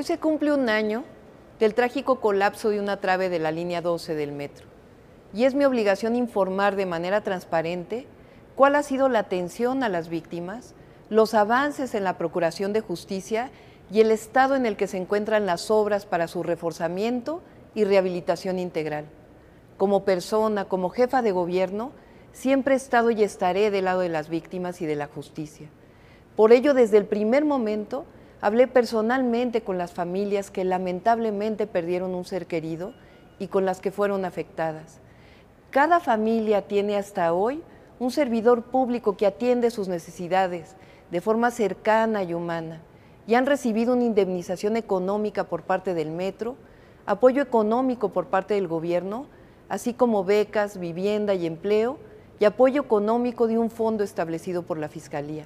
Hoy se cumple un año del trágico colapso de una trave de la línea 12 del metro y es mi obligación informar de manera transparente cuál ha sido la atención a las víctimas, los avances en la Procuración de Justicia y el estado en el que se encuentran las obras para su reforzamiento y rehabilitación integral. Como persona, como jefa de gobierno, siempre he estado y estaré del lado de las víctimas y de la justicia. Por ello, desde el primer momento, Hablé personalmente con las familias que lamentablemente perdieron un ser querido y con las que fueron afectadas. Cada familia tiene hasta hoy un servidor público que atiende sus necesidades de forma cercana y humana y han recibido una indemnización económica por parte del metro, apoyo económico por parte del gobierno, así como becas, vivienda y empleo y apoyo económico de un fondo establecido por la Fiscalía.